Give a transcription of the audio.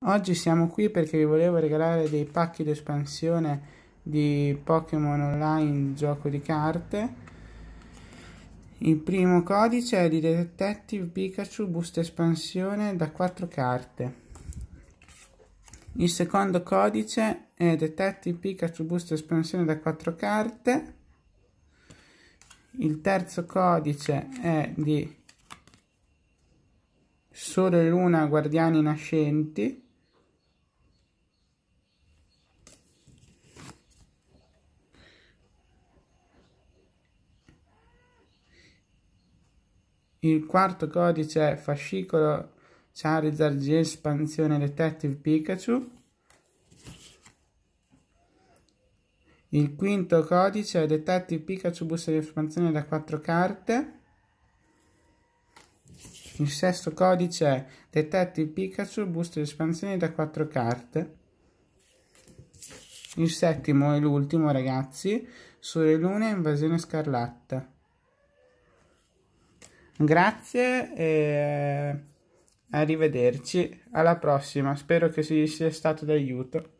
Oggi siamo qui perché vi volevo regalare dei pacchi di espansione di Pokémon Online gioco di carte. Il primo codice è di Detective Pikachu Boost espansione da 4 carte. Il secondo codice è Detective Pikachu Boost espansione da 4 carte. Il terzo codice è di Sole Luna Guardiani Nascenti Il quarto codice è fascicolo Charizard G espansione Detective Pikachu. Il quinto codice è Detective Pikachu busta di espansione da 4 carte. Il sesto codice è Detective Pikachu busta di espansione da 4 carte. Il settimo e l'ultimo, ragazzi, Sole Luna e Invasione Scarlatta. Grazie e eh, arrivederci alla prossima. Spero che sia stato d'aiuto.